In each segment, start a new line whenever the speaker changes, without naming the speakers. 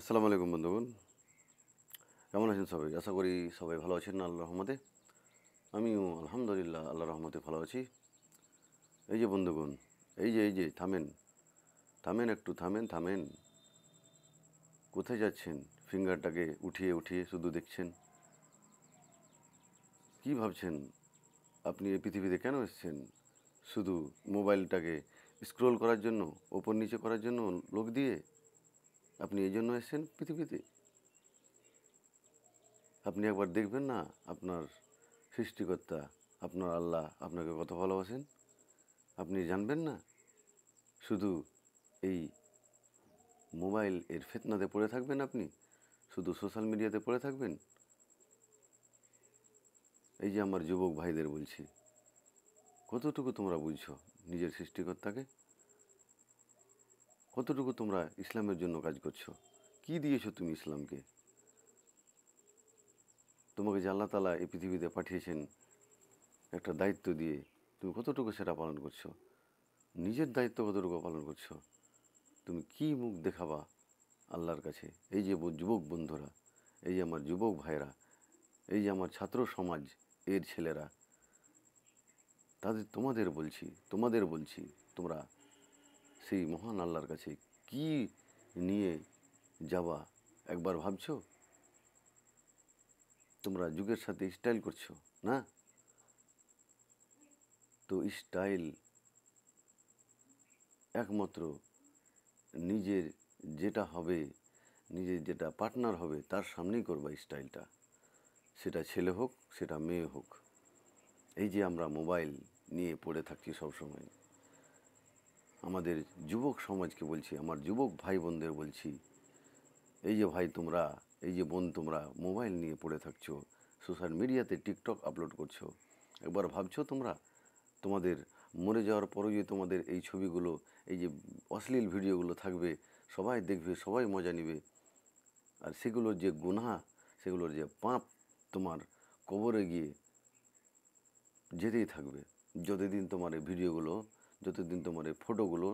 আসসালামু আলাইকুম বন্ধুগণ কেমন আছেন সবাই আশা করি সবাই ভালো আছেন আল্লাহ রহমতে আমিও আলহামদুলিল্লাহ আল্লাহ রহমতে ভালো আছি এই যে বন্ধুগণ এই যে এই যে থামেন থামেন একটু থামেন থামেন কোথায় যাচ্ছেন ফিঙ্গারটাকে উঠিয়ে উঠিয়ে শুধু দেখছেন কি ভাবছেন আপনি এই পৃথিবীতে কেন এসছেন শুধু মোবাইলটাকে স্ক্রোল করার জন্য ওপর নিচে করার জন্য লোক দিয়ে আপনি এই জন্য এসেছেন পৃথিবীতে আপনি একবার দেখবেন না আপনার সৃষ্টিকর্তা আপনার আল্লাহ আপনাকে কত ভালোবাসেন আপনি জানবেন না শুধু এই মোবাইল এর ফেতনাতে পড়ে থাকবেন আপনি শুধু সোশ্যাল মিডিয়াতে পড়ে থাকবেন এই যে আমার যুবক ভাইদের বলছি কতটুকু তোমরা বুঝছো নিজের সৃষ্টিকর্তাকে কতটুকু তোমরা ইসলামের জন্য কাজ করছো কি দিয়েছো তুমি ইসলামকে তোমাকে যে আল্লাহ তালা এই পৃথিবীতে পাঠিয়েছেন একটা দায়িত্ব দিয়ে তুমি কতটুকু সেটা পালন করছো নিজের দায়িত্ব কতটুকু পালন করছো তুমি কি মুখ দেখাবা আল্লাহর কাছে এই যে যুবক বন্ধুরা এই যে আমার যুবক ভাইরা এই যে আমার ছাত্র সমাজ এর ছেলেরা তাদের তোমাদের বলছি তোমাদের বলছি তোমরা সেই মহান আল্লাহর কাছে কি নিয়ে যাওয়া একবার ভাবছো তোমরা যুগের সাথে স্টাইল করছো না তো স্টাইল একমাত্র নিজের যেটা হবে নিজের যেটা পার্টনার হবে তার সামনেই করবা স্টাইলটা সেটা ছেলে হোক সেটা মেয়ে হোক এই যে আমরা মোবাইল নিয়ে পড়ে থাকছি সবসময় আমাদের যুবক সমাজকে বলছি আমার যুবক ভাই বোনদের বলছি এই যে ভাই তোমরা এই যে বোন তোমরা মোবাইল নিয়ে পড়ে থাকছো সোশ্যাল মিডিয়াতে টিকটক আপলোড করছো একবার ভাবছো তোমরা তোমাদের মরে যাওয়ার পরও যে তোমাদের এই ছবিগুলো এই যে অশ্লীল ভিডিওগুলো থাকবে সবাই দেখবে সবাই মজা নেবে আর সেগুলোর যে গুনা সেগুলোর যে পাপ তোমার কবরে গিয়ে যেতেই থাকবে যতদিন তোমার এই ভিডিওগুলো যতদিন তোমার এই ফটোগুলো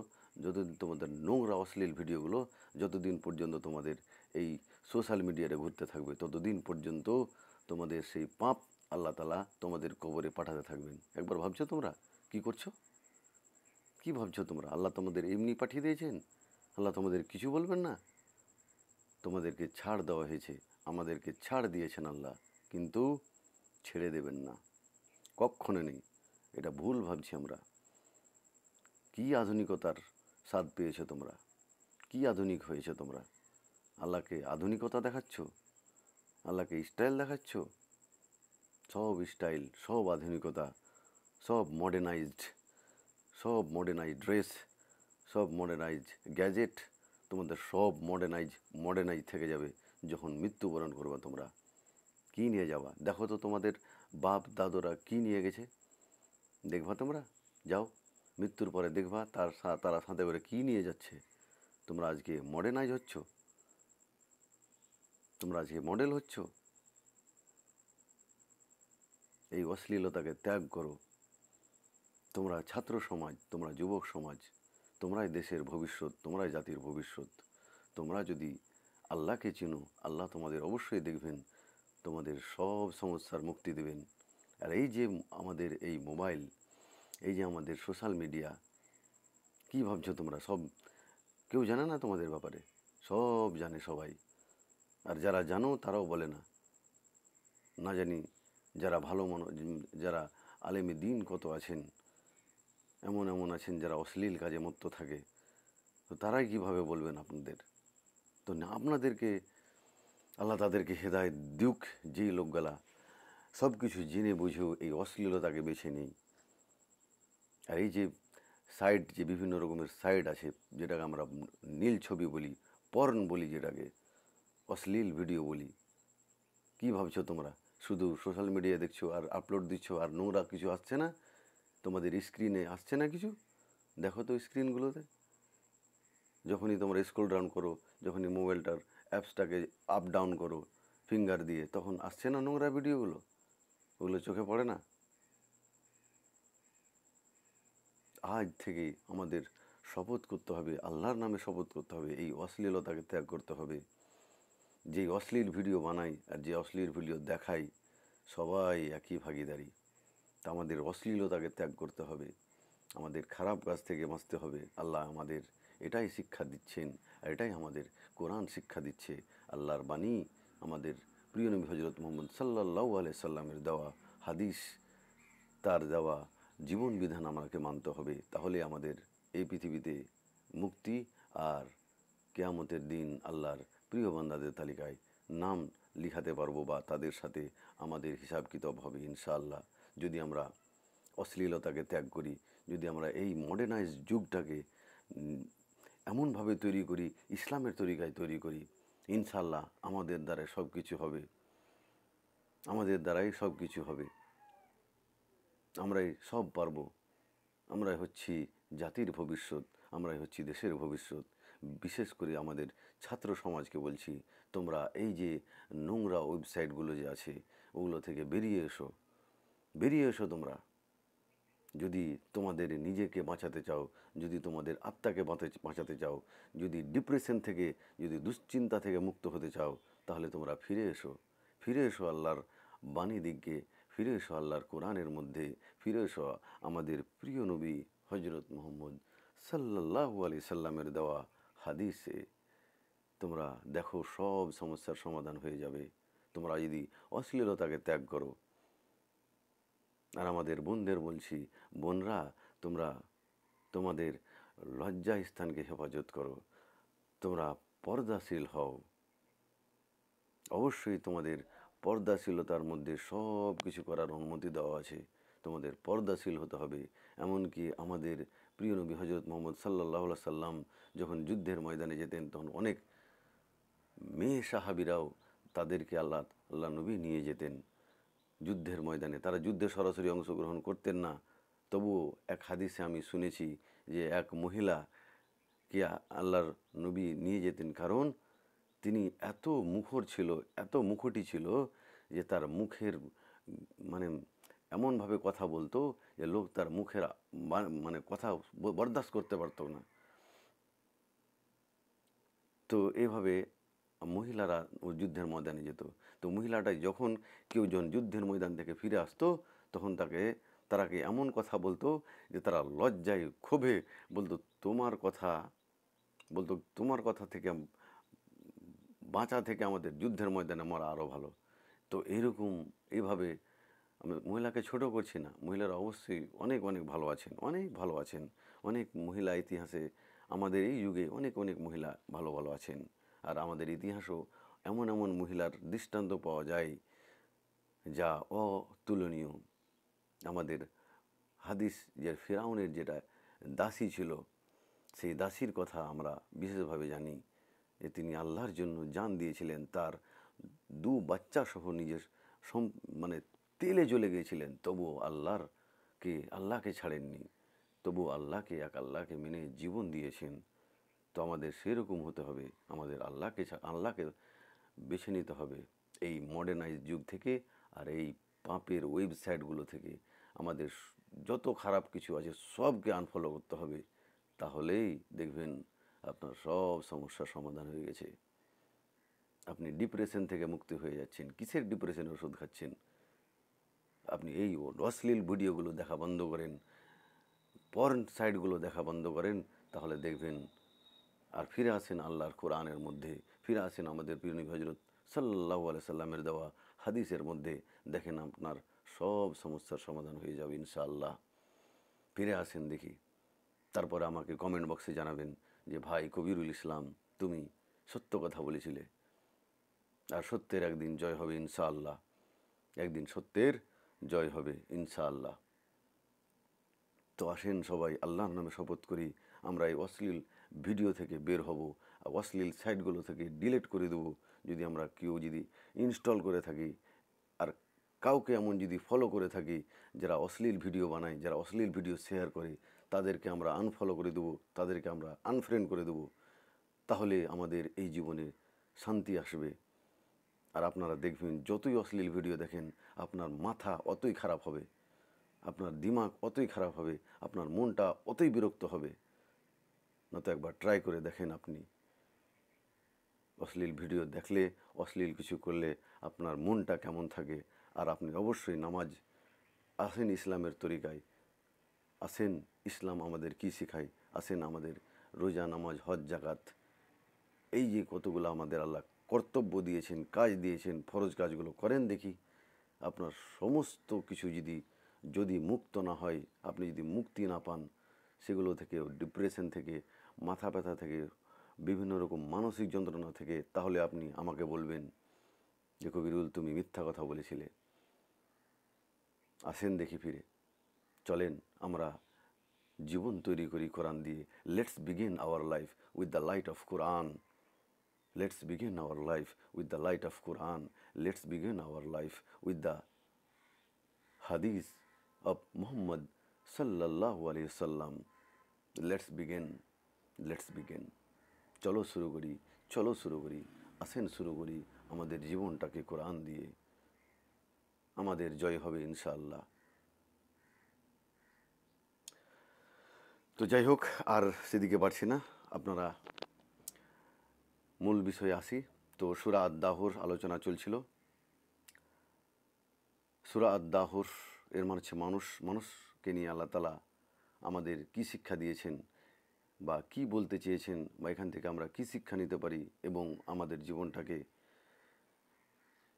যতদিন তোমাদের নোংরা অশ্লীল ভিডিওগুলো যতদিন পর্যন্ত তোমাদের এই সোশ্যাল মিডিয়ায় ঘুরতে থাকবে ততদিন পর্যন্ত তোমাদের সেই পাপ আল্লাহ তালা তোমাদের কবরে পাঠাতে থাকবেন একবার ভাবছো তোমরা কি করছো কি ভাবছো তোমরা আল্লাহ তোমাদের এমনি পাঠিয়ে দিয়েছেন আল্লাহ তোমাদের কিছু বলবেন না তোমাদেরকে ছাড় দেওয়া হয়েছে আমাদেরকে ছাড় দিয়েছেন আল্লাহ কিন্তু ছেড়ে দেবেন না কক্ষণে নেই এটা ভুল ভাবছি আমরা কি আধুনিকতার স্বাদ পেয়েছো তোমরা কি আধুনিক হয়েছে তোমরা আল্লাহকে আধুনিকতা দেখাচ্ছ আল্লাহকে স্টাইল দেখাচ্ছ সব স্টাইল সব আধুনিকতা সব মডার্নাইজড সব মডার্নাইজ ড্রেস সব মডার্নাইজ গ্যাজেট তোমাদের সব মডার্নাইজ মডার্নাইজ থেকে যাবে যখন মৃত্যুবরণ করবে তোমরা কী নিয়ে যাবা দেখো তো তোমাদের বাপ দাদুরা কী নিয়ে গেছে দেখবা তোমরা যাও মৃত্যুর পরে দেখবা তার তারা সাঁতে করে কী নিয়ে যাচ্ছে তোমরা আজকে মডেনাইজ হচ্ছ তোমরা আজকে মডেল হচ্ছ এই অশ্লীলতাকে ত্যাগ করো তোমরা ছাত্র সমাজ তোমরা যুবক সমাজ তোমরাই দেশের ভবিষ্যৎ তোমরাই জাতির ভবিষ্যৎ তোমরা যদি আল্লাহকে চিনো আল্লাহ তোমাদের অবশ্যই দেখবেন তোমাদের সব সমস্যার মুক্তি দেবেন আর এই যে আমাদের এই মোবাইল এই যে আমাদের সোশ্যাল মিডিয়া কী ভাবছো তোমরা সব কেউ জানে না তোমাদের ব্যাপারে সব জানে সবাই আর যারা জানো তারাও বলে না না জানি যারা ভালো মানো যারা আলেমে দিন কত আছেন এমন এমন আছেন যারা অশ্লীল কাজে মত্ত থাকে তো তারাই কীভাবে বলবেন আপনাদের তো না আপনাদেরকে আল্লাহ তাদেরকে হেদায় দিউক যেই লোকগুলা সব কিছু জেনে বুঝেও এই অশ্লীলতাকে বেছে নেই আর এই যে সাইড যে বিভিন্ন রকমের সাইড আছে যেটাকে আমরা নীল ছবি বলি পর্ন বলি যেটাকে অশ্লীল ভিডিও বলি কি ভাবছো তোমরা শুধু সোশ্যাল মিডিয়া দেখছো আর আপলোড দিচ্ছ আর নোংরা কিছু আসছে না তোমাদের স্ক্রিনে আসছে না কিছু দেখো তো স্ক্রিনগুলোতে যখনই তোমরা স্ক্রোল ডাউন করো যখনই মোবাইলটার অ্যাপসটাকে আপ ডাউন করো ফিঙ্গার দিয়ে তখন আসছে না নোংরা ভিডিওগুলো ওগুলো চোখে পড়ে না আজ থেকে আমাদের শপথ করতে হবে আল্লাহর নামে শপথ করতে হবে এই অশ্লীলতাকে ত্যাগ করতে হবে যে অশ্লীল ভিডিও বানাই আর যে অশ্লীল ভিডিও দেখাই সবাই একই ভাগিদারি তা আমাদের অশ্লীলতাকে ত্যাগ করতে হবে আমাদের খারাপ কাজ থেকে বাঁচতে হবে আল্লাহ আমাদের এটাই শিক্ষা দিচ্ছেন আর এটাই আমাদের কোরআন শিক্ষা দিচ্ছে আল্লাহর বাণী আমাদের প্রিয় নবী হজরত মোহাম্মদ সাল্লাহ আলাই সাল্লামের দেওয়া হাদিস তার দেওয়া জীবন বিধান আমাকে মানতে হবে তাহলে আমাদের এই পৃথিবীতে মুক্তি আর কেয়ামতের দিন আল্লাহর প্রিয় বান্দাদের তালিকায় নাম লিখাতে পারবো বা তাদের সাথে আমাদের হিসাব কিতাব হবে ইনশাআল্লাহ যদি আমরা অশ্লীলতাকে ত্যাগ করি যদি আমরা এই মডার্নাইজ যুগটাকে এমনভাবে তৈরি করি ইসলামের তরিকায় তৈরি করি ইনশাল্লাহ আমাদের দ্বারাই সব কিছু হবে আমাদের দ্বারাই সব কিছু হবে আমরাই সব পারব আমরাই হচ্ছি জাতির ভবিষ্যৎ আমরাই হচ্ছি দেশের ভবিষ্যৎ বিশেষ করে আমাদের ছাত্র সমাজকে বলছি তোমরা এই যে নোংরা ওয়েবসাইটগুলো যে আছে ওগুলো থেকে বেরিয়ে এসো বেরিয়ে এসো তোমরা যদি তোমাদের নিজেকে বাঁচাতে চাও যদি তোমাদের আত্মাকে বাঁচাতে চাও যদি ডিপ্রেশন থেকে যদি দুশ্চিন্তা থেকে মুক্ত হতে চাও তাহলে তোমরা ফিরে এসো ফিরে এসো আল্লাহর বাণী দিকে ফিরে এসো আল্লাহর কোরআনের মধ্যে ফিরে এসো আমাদের প্রিয় নবী হজরত মোহাম্মদ সাল্লাহ আলি সাল্লামের দেওয়া হাদিসে তোমরা দেখো সব সমস্যার সমাধান হয়ে যাবে তোমরা যদি অশ্লীলতাকে ত্যাগ করো আর আমাদের বোনদের বলছি বোনরা তোমরা তোমাদের লজ্জা স্থানকে হেফাজত করো তোমরা পর্দাশীল হও অবশ্যই তোমাদের পর্দাশীলতার মধ্যে সব কিছু করার অনুমতি দেওয়া আছে তোমাদের পর্দাশীল হতে হবে এমনকি আমাদের প্রিয় নবী হজরত মোহাম্মদ সাল্লাহ সাল্লাম যখন যুদ্ধের ময়দানে যেতেন তখন অনেক মেয়ে সাহাবিরাও তাদেরকে আল্লাহ আল্লাহ নবী নিয়ে যেতেন যুদ্ধের ময়দানে তারা যুদ্ধে সরাসরি অংশগ্রহণ করতেন না তবুও এক হাদিসে আমি শুনেছি যে এক মহিলা কে আল্লাহর নবী নিয়ে যেতেন কারণ তিনি এত মুখর ছিল এত মুখটি ছিল যে তার মুখের মানে এমনভাবে কথা বলতো যে লোক তার মুখের মানে কথা বরদাস্ত করতে পারত না তো এভাবে মহিলারা যুদ্ধের ময়দানে যেত তো মহিলাটা যখন কেউ যখন যুদ্ধের ময়দান থেকে ফিরে আসতো তখন তাকে তারাকে এমন কথা বলতো যে তারা লজ্জায় ক্ষোভে বলতো তোমার কথা বলতো তোমার কথা থেকে বাঁচা থেকে আমাদের যুদ্ধের ময়দানে মরা আরও ভালো তো এরকম এইভাবে আমি মহিলাকে ছোট করছি না মহিলারা অবশ্যই অনেক অনেক ভালো আছেন অনেক ভালো আছেন অনেক মহিলা ইতিহাসে আমাদের এই যুগে অনেক অনেক মহিলা ভালো ভালো আছেন আর আমাদের ইতিহাসও এমন এমন মহিলার দৃষ্টান্ত পাওয়া যায় যা অতুলনীয় আমাদের হাদিস যে ফেরাউনের যেটা দাসী ছিল সেই দাসীর কথা আমরা বিশেষভাবে জানি যে তিনি আল্লাহর জন্য জান দিয়েছিলেন তার দু বাচ্চা সহ নিজের সম মানে তেলে জ্বলে গিয়েছিলেন তবুও আল্লাহর কে আল্লাহকে ছাড়েননি তবু আল্লাহকে এক আল্লাহকে মেনে জীবন দিয়েছেন তো আমাদের সেরকম হতে হবে আমাদের আল্লাহকে আল্লাহকে বেছে নিতে হবে এই মডার্নাইজ যুগ থেকে আর এই পাপের ওয়েবসাইটগুলো থেকে আমাদের যত খারাপ কিছু আছে সবকে আনফলো করতে হবে তাহলেই দেখবেন আপনার সব সমস্যার সমাধান হয়ে গেছে আপনি ডিপ্রেশন থেকে মুক্তি হয়ে যাচ্ছেন কিসের ডিপ্রেশন ওষুধ খাচ্ছেন আপনি এই অশ্লীল ভিডিওগুলো দেখা বন্ধ করেন পর্ন সাইটগুলো দেখা বন্ধ করেন তাহলে দেখবেন আর ফিরে আসেন আল্লাহর কোরআনের মধ্যে ফিরে আসেন আমাদের পিরনি হজরত সাল্লাহ আলি সাল্লামের দেওয়া হাদিসের মধ্যে দেখেন আপনার সব সমস্যার সমাধান হয়ে যাবে ইনশাআল্লাহ ফিরে আসেন দেখি তারপরে আমাকে কমেন্ট বক্সে জানাবেন যে ভাই কবিরুল ইসলাম তুমি সত্য কথা বলেছিলে আর সত্যের একদিন জয় হবে ইনশাআল্লাহ একদিন সত্যের জয় হবে ইনশাআল্লাহ তো আসেন সবাই আল্লাহর নামে শপথ করি আমরা এই অশ্লীল ভিডিও থেকে বের হব অশ্লীল সাইটগুলো থেকে ডিলেট করে দেবো যদি আমরা কেউ যদি ইনস্টল করে থাকি আর কাউকে এমন যদি ফলো করে থাকি যারা অশ্লীল ভিডিও বানায় যারা অশ্লীল ভিডিও শেয়ার করে তাদেরকে আমরা আনফলো করে দেব তাদেরকে আমরা আনফ্রেন্ড করে দেব তাহলে আমাদের এই জীবনে শান্তি আসবে আর আপনারা দেখবেন যতই অশ্লীল ভিডিও দেখেন আপনার মাথা অতই খারাপ হবে আপনার দিমাগ অতই খারাপ হবে আপনার মনটা অতই বিরক্ত হবে নয়তো একবার ট্রাই করে দেখেন আপনি অশ্লীল ভিডিও দেখলে অশ্লীল কিছু করলে আপনার মনটা কেমন থাকে আর আপনি অবশ্যই নামাজ আসেন ইসলামের তরিকায় আসেন ইসলাম আমাদের কি শেখায় আসেন আমাদের রোজা নামাজ হজ জাকাত এই যে কতগুলো আমাদের আল্লাহ কর্তব্য দিয়েছেন কাজ দিয়েছেন ফরজ কাজগুলো করেন দেখি আপনার সমস্ত কিছু যদি যদি মুক্ত না হয় আপনি যদি মুক্তি না পান সেগুলো থেকে ডিপ্রেশন থেকে মাথা ব্যথা থেকে বিভিন্ন রকম মানসিক যন্ত্রণা থেকে তাহলে আপনি আমাকে বলবেন যে কবিরুল তুমি মিথ্যা কথা বলেছিলে আসেন দেখি ফিরে চলেন আমরা জীবন তৈরি করি কোরআন দিয়ে let's begin our life with the light of Quran let's begin our life with the light of Quran let's begin our life with the হাদিস অফ মোহাম্মদ সাল্লাহ আলি সাল্লাম লেটস বিগেন লেটস বিগেন চলো শুরু করি চলো শুরু করি আসেন শুরু করি আমাদের জীবনটাকে কোরআন দিয়ে আমাদের জয় হবে ইনশাআল্লাহ তো যাই হোক আর সেদিকে পারছি না আপনারা মূল বিষয়ে আসি তো সুরা আদাহর আলোচনা চলছিল সুরা আদাহর এর মানে হচ্ছে মানুষ মানুষকে নিয়ে আল্লাহ তালা আমাদের কি শিক্ষা দিয়েছেন বা কি বলতে চেয়েছেন বা এখান থেকে আমরা কি শিক্ষা নিতে পারি এবং আমাদের জীবনটাকে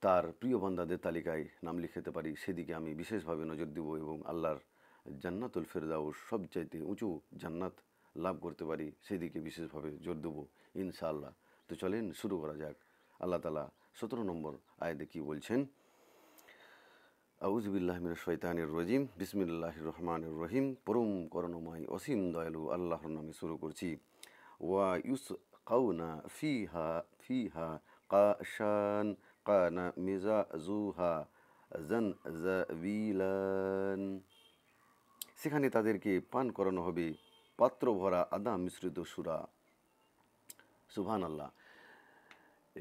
তার প্রিয় বান্দাদের তালিকায় নাম লিখতে পারি সেদিকে আমি বিশেষভাবে নজর দেব এবং আল্লাহর জান্নাতুল সব সবচাইতে উঁচু জান্নাত লাভ করতে পারি সেদিকে বিশেষভাবে জোর দেবো ইনশাআল্লাহ তো চলেন শুরু করা যাক আল্লাহ তালা সতেরো নম্বর আয়দে কি বলছেন আউজবিল্লাহমির শৈতানের রজিম বিসমিল্লাহ রহমানুর রহিম পরম করণময় অসীম দয়ালু আল্লাহর নামে শুরু করছি ওয়া ইউস কাউনা ফিহা ফিহা কা শান কানা মিজা জুহা জন জাবিলান সেখানে তাদেরকে পান করানো হবে পাত্র ভরা আদা মিশ্রিত সুরা সুভান আল্লাহ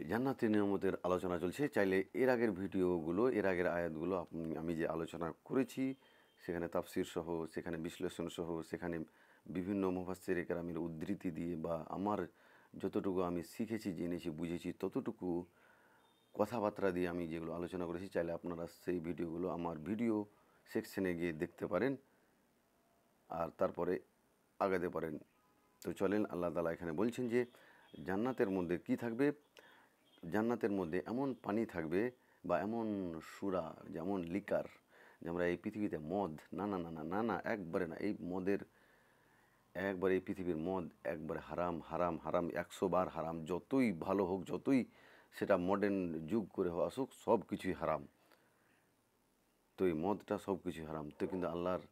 জান্নাতি নিয়মতের আলোচনা চলছে চাইলে এর আগের ভিডিওগুলো এর আগের আয়াতগুলো আমি যে আলোচনা করেছি সেখানে তাফসির সহ সেখানে বিশ্লেষণ সহ সেখানে বিভিন্ন মুফাসের কেরামের উদ্ধৃতি দিয়ে বা আমার যতটুকু আমি শিখেছি জেনেছি বুঝেছি ততটুকু কথাবার্তা দিয়ে আমি যেগুলো আলোচনা করেছি চাইলে আপনারা সেই ভিডিওগুলো আমার ভিডিও সেকশনে গিয়ে দেখতে পারেন আর তারপরে আগাতে পারেন তো চলেন আল্লাহ তালা এখানে বলছেন যে জান্নাতের মধ্যে কি থাকবে জান্নাতের মধ্যে এমন পানি থাকবে বা এমন সুরা যেমন লিকার যে আমরা এই পৃথিবীতে মদ না না না না না না একবারে না এই মদের একবারে এই পৃথিবীর মদ একবারে হারাম হারাম হারাম একশো বার হারাম যতই ভালো হোক যতই সেটা মডার্ন যুগ করে হোক আসুক সব কিছুই হারাম তো এই মদটা সব কিছুই হারাম তো কিন্তু আল্লাহর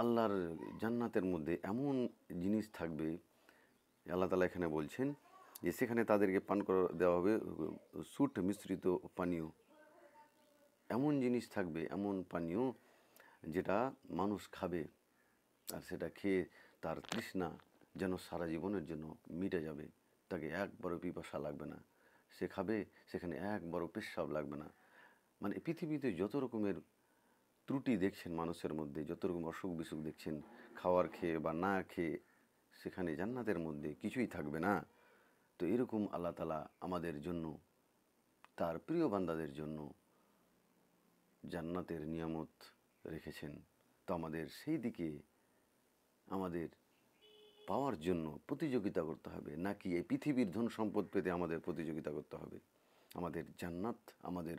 আল্লাহর জান্নাতের মধ্যে এমন জিনিস থাকবে আল্লাহ তালা এখানে বলছেন যে সেখানে তাদেরকে পান করা দেওয়া হবে সুট মিশ্রিত পানীয় এমন জিনিস থাকবে এমন পানীয় যেটা মানুষ খাবে আর সেটা খেয়ে তার তৃষ্ণা যেন সারা জীবনের জন্য মিটে যাবে তাকে একবারও পিপাসা লাগবে না সে খাবে সেখানে একবারও পেশাব লাগবে না মানে পৃথিবীতে যত রকমের ত্রুটি দেখছেন মানুষের মধ্যে যত রকম অসুখ বিসুখ দেখছেন খাওয়ার খেয়ে বা না খেয়ে সেখানে জান্নাতের মধ্যে কিছুই থাকবে না তো এরকম আল্লাহ তালা আমাদের জন্য তার প্রিয় বান্দাদের জন্য জান্নাতের নিয়ামত রেখেছেন তো আমাদের সেই দিকে আমাদের পাওয়ার জন্য প্রতিযোগিতা করতে হবে নাকি এই পৃথিবীর ধন সম্পদ পেতে আমাদের প্রতিযোগিতা করতে হবে আমাদের জান্নাত আমাদের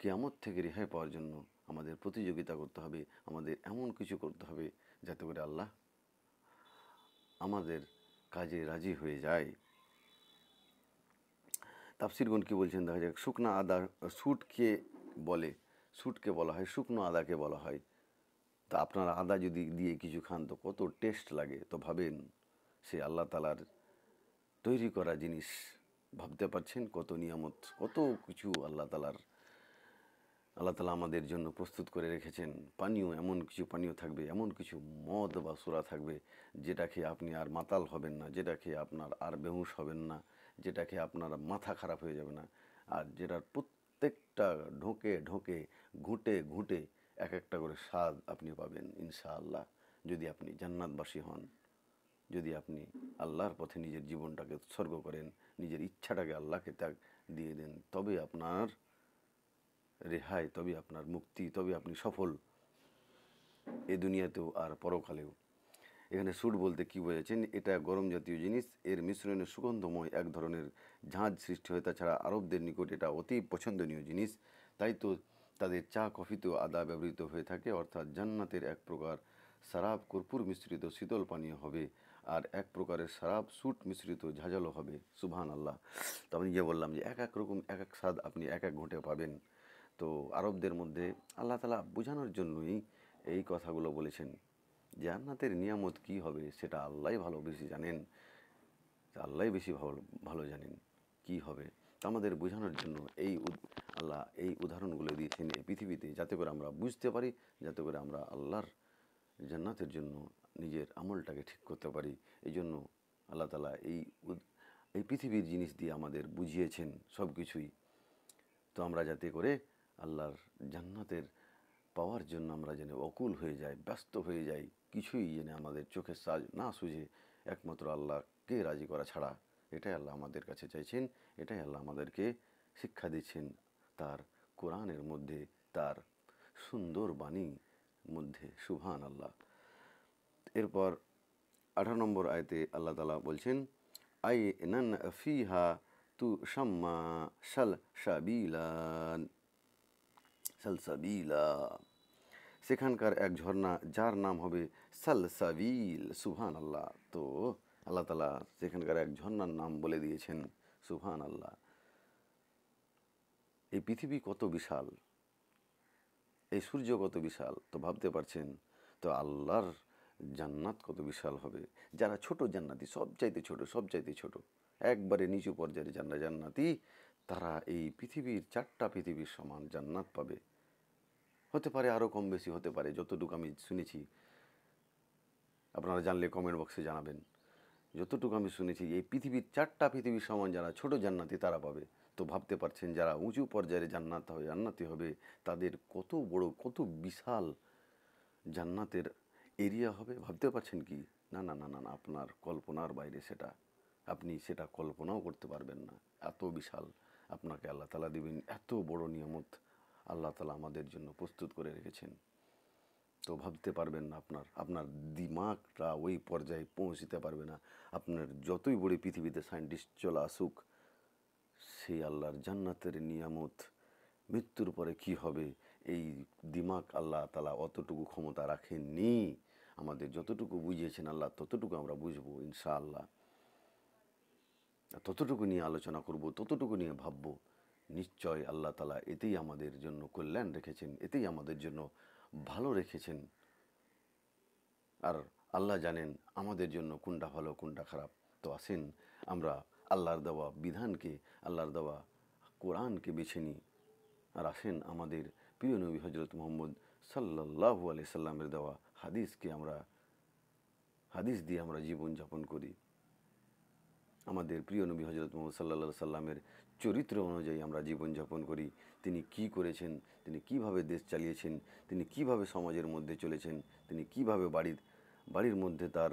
কেয়ামত থেকে রেহাই পাওয়ার জন্য আমাদের প্রতিযোগিতা করতে হবে আমাদের এমন কিছু করতে হবে যাতে করে আল্লাহ আমাদের কাজে রাজি হয়ে যায় তাফসিরগণ কী বলছেন দেখা যাক শুকনো আদা স্যুটকে বলে স্যুটকে বলা হয় শুকনো আদাকে বলা হয় তা আপনার আদা যদি দিয়ে কিছু খান তো কত টেস্ট লাগে তো ভাবেন সে আল্লাহ তালার তৈরি করা জিনিস ভাবতে পারছেন কত নিয়ামত কত কিছু আল্লাহ তালার আল্লাহ তালা আমাদের জন্য প্রস্তুত করে রেখেছেন পানীয় এমন কিছু পানীয় থাকবে এমন কিছু মদ বা সুরা থাকবে যেটা খেয়ে আপনি আর মাতাল হবেন না যেটা খেয়ে আপনার আর বেহুশ হবেন না যেটা খেয়ে আপনার মাথা খারাপ হয়ে যাবে না আর যেটার প্রত্যেকটা ঢোকে ঢোকে ঘুঁটে ঘুঁটে এক একটা করে স্বাদ আপনি পাবেন ইনশাআল্লাহ যদি আপনি জান্নাতবাসী হন যদি আপনি আল্লাহর পথে নিজের জীবনটাকে উৎসর্গ করেন নিজের ইচ্ছাটাকে আল্লাহকে ত্যাগ দিয়ে দেন তবে আপনার রেহাই তবে আপনার মুক্তি তবে আপনি সফল এ দুনিয়াতেও আর পরকালেও এখানে স্যুট বলতে কী বোঝাচ্ছেন এটা গরম জাতীয় জিনিস এর মিশ্রণে সুগন্ধময় এক ধরনের ঝাঁজ সৃষ্টি হয় তাছাড়া আরবদের নিকট এটা অতি পছন্দনীয় জিনিস তাই তো তাদের চা কফিতেও আদা ব্যবহৃত হয়ে থাকে অর্থাৎ জান্নাতের এক প্রকার সারাপ কর্পূর মিশ্রিত শীতল পানীয় হবে আর এক প্রকারের সারাপ স্যুট মিশ্রিত ঝাঁঝালো হবে সুবহান আল্লাহ তো আমি যে বললাম যে এক এক রকম এক এক স্বাদ আপনি এক এক ঘটে পাবেন তো আরবদের মধ্যে আল্লাহ তালা বোঝানোর জন্যই এই কথাগুলো বলেছেন যে আন্নাতের নিয়ামত কি হবে সেটা আল্লাহ ভালো বেশি জানেন আল্লাহ বেশি ভালো ভালো জানেন কি হবে তা আমাদের বোঝানোর জন্য এই আল্লাহ এই উদাহরণগুলো দিয়েছেন এই পৃথিবীতে যাতে করে আমরা বুঝতে পারি যাতে করে আমরা আল্লাহর জান্নাতের জন্য নিজের আমলটাকে ঠিক করতে পারি এই জন্য আল্লাহ তালা এই এই পৃথিবীর জিনিস দিয়ে আমাদের বুঝিয়েছেন সব কিছুই তো আমরা যাতে করে আল্লাহর জান্নাতের পাওয়ার জন্য আমরা যেন অকুল হয়ে যাই ব্যস্ত হয়ে যাই কিছুই যেন আমাদের চোখের সাজ না সুঝে একমাত্র আল্লাহকে রাজি করা ছাড়া এটাই আল্লাহ আমাদের কাছে চাইছেন এটাই আল্লাহ আমাদেরকে শিক্ষা দিচ্ছেন তার কোরআনের মধ্যে তার সুন্দর বাণী মধ্যে সুভান আল্লাহ এরপর আঠারো নম্বর আয়তে আল্লাহ তালা বলছেন আই নান ফিহা তু শাম্মা শাল শাবিলান সালসাবিলা সেখানকার এক ঝর্ণা যার নাম হবে সালসাবিল সুহান আল্লাহ তো আল্লাহ তালা সেখানকার এক ঝর্ণার নাম বলে দিয়েছেন সুহান আল্লাহ এই পৃথিবী কত বিশাল এই সূর্য কত বিশাল তো ভাবতে পারছেন তো আল্লাহর জান্নাত কত বিশাল হবে যারা ছোট জান্নাতি সব চাইতে ছোট সব চাইতে ছোট একবারে নিচু পর্যায়ের জান্না জান্নাতি তারা এই পৃথিবীর চারটা পৃথিবীর সমান জান্নাত পাবে হতে পারে আরও কম বেশি হতে পারে যতটুকু আমি শুনেছি আপনারা জানলে কমেন্ট বক্সে জানাবেন যতটুকু আমি শুনেছি এই পৃথিবীর চারটা পৃথিবীর সমান যারা ছোট জান্নাতি তারা পাবে তো ভাবতে পারছেন যারা উঁচু পর্যায়ে জান্নাত হবে জান্নাতি হবে তাদের কত বড় কত বিশাল জান্নাতের এরিয়া হবে ভাবতে পারছেন কি না না না না না আপনার কল্পনার বাইরে সেটা আপনি সেটা কল্পনাও করতে পারবেন না এত বিশাল আপনাকে আল্লাহ তালা দেবেন এত বড় নিয়ামত আল্লাহ তালা আমাদের জন্য প্রস্তুত করে রেখেছেন তো ভাবতে পারবেন না আপনার আপনার দিমাগটা ওই পর্যায়ে পৌঁছিতে পারবে না আপনার যতই বড় পৃথিবীতে সায়েন্টিস্ট চলে আসুক সেই আল্লাহর জান্নাতের নিয়ামত মৃত্যুর পরে কি হবে এই দিমাগ আল্লাহ তালা অতটুকু ক্ষমতা রাখেননি আমাদের যতটুকু বুঝিয়েছেন আল্লাহ ততটুকু আমরা বুঝবো ইনশাআল্লাহ ততটুকু নিয়ে আলোচনা করব ততটুকু নিয়ে ভাববো নিশ্চয় আল্লাহ তালা এতেই আমাদের জন্য কল্যাণ রেখেছেন এতেই আমাদের জন্য ভালো রেখেছেন আর আল্লাহ জানেন আমাদের জন্য কোনটা ভালো কোনটা খারাপ তো আসেন আমরা আল্লাহর দেওয়া বিধানকে আল্লাহর দেওয়া কোরআনকে বেছে নিই আর আসেন আমাদের প্রিয় নবী হজরত মোহাম্মদ সাল্লাহু আলি সাল্লামের দেওয়া হাদিসকে আমরা হাদিস দিয়ে আমরা জীবনযাপন করি আমাদের প্রিয় নবী হজরত মোহাম্মদ সাল্লা সাল্লামের চরিত্র অনুযায়ী আমরা জীবনযাপন করি তিনি কি করেছেন তিনি কিভাবে দেশ চালিয়েছেন তিনি কিভাবে সমাজের মধ্যে চলেছেন তিনি কিভাবে বাড়ির বাড়ির মধ্যে তার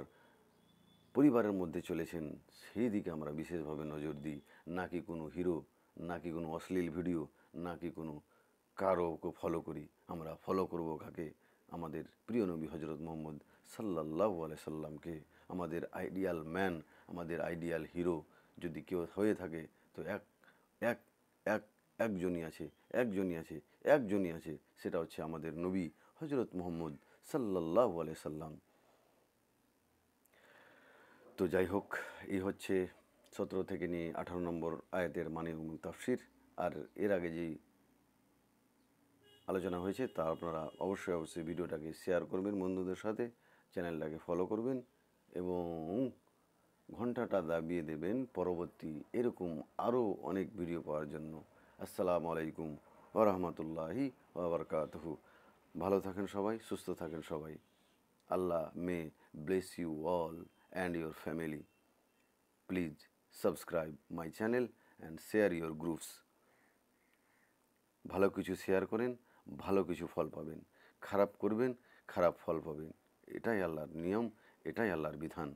পরিবারের মধ্যে চলেছেন সেই দিকে আমরা বিশেষভাবে নজর দিই নাকি কোনো হিরো নাকি কোনো অশ্লীল ভিডিও নাকি কোনো কারোকে ফলো করি আমরা ফলো করব কাকে আমাদের প্রিয় নবী হজরত মোহাম্মদ সাল্লাহ সাল্লামকে আমাদের আইডিয়াল ম্যান আমাদের আইডিয়াল হিরো যদি কেউ হয়ে থাকে তো এক এক এক একজনই আছে একজনই আছে একজনই আছে সেটা হচ্ছে আমাদের নবী হজরত মোহাম্মদ সাল্লাহ আলাই সাল্লাম তো যাই হোক এই হচ্ছে সতেরো থেকে নিয়ে আঠারো নম্বর আয়াতের মানে এবং তাফসির আর এর আগে যে আলোচনা হয়েছে তা আপনারা অবশ্যই অবশ্যই ভিডিওটাকে শেয়ার করবেন বন্ধুদের সাথে চ্যানেলটাকে ফলো করবেন এবং ঘন্টাটা দাবিয়ে দেবেন পরবর্তী এরকম আরও অনেক ভিডিও পাওয়ার জন্য আসসালামু আলাইকুম ওরহমতুল্লাহি ওবরকাতহু ভালো থাকেন সবাই সুস্থ থাকেন সবাই আল্লাহ may bless you all and your family please subscribe my channel and share your groups ভালো কিছু শেয়ার করেন ভালো কিছু ফল পাবেন খারাপ করবেন খারাপ ফল পাবেন এটাই আল্লাহর নিয়ম এটাই আল্লাহর বিধান